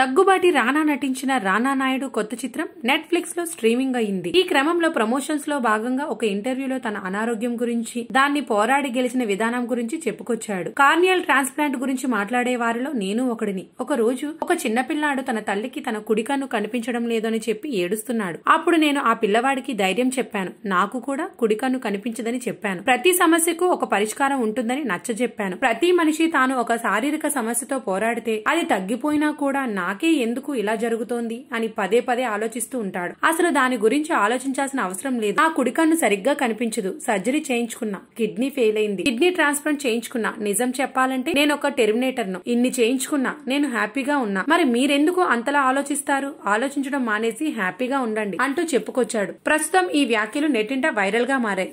దగ్గుబాటి రానా నటించిన రానా నాయుడు కొత్త చిత్రం నెట్ఫ్లిక్స్ లో స్ట్రీమింగ్ అయింది ఈ క్రమంలో ప్రమోషన్స్ లో భాగంగా ఒక ఇంటర్వ్యూలో తన అనారోగ్యం గురించి దాన్ని పోరాడి గెలిచిన విధానం గురించి చెప్పుకొచ్చాడు కార్నియల్ ట్రాన్స్ప్లాంట్ గురించి మాట్లాడే వారిలో నేను ఒకడిని ఒక రోజు ఒక చిన్నపిల్లాడు తన తల్లికి తన కుడికన్ను కనిపించడం లేదని చెప్పి ఏడుస్తున్నాడు అప్పుడు నేను ఆ పిల్లవాడికి ధైర్యం చెప్పాను నాకు కూడా కుడికన్ను కనిపించదని చెప్పాను ప్రతి సమస్యకు ఒక పరిష్కారం ఉంటుందని నచ్చజెప్పాను ప్రతి మనిషి తాను ఒక శారీరక సమస్యతో పోరాడితే అది తగ్గిపోయినా కూడా నాకే ఎందుకు ఇలా జరుగుతోంది అని పదే పదే ఆలోచిస్తూ ఉంటాడు అసలు దాని గురించి ఆలోచించాల్సిన అవసరం లేదు ఆ కుడికన్ను సరిగ్గా కనిపించదు సర్జరీ చేయించుకున్నా కిడ్నీ ఫెయిల్ అయింది కిడ్నీ ట్రాన్స్ప్లాంట్ చేయించుకున్నా నిజం చెప్పాలంటే నేను ఒక టెర్మినేటర్ ను ఇన్ని చేయించుకున్నా నేను హ్యాపీగా ఉన్నా మరి మీరెందుకు అంతలా ఆలోచిస్తారు ఆలోచించడం మానేసి హ్యాపీగా ఉండండి అంటూ చెప్పుకొచ్చాడు ప్రస్తుతం ఈ వ్యాఖ్యలు నెట్టింట వైరల్ గా మారాయి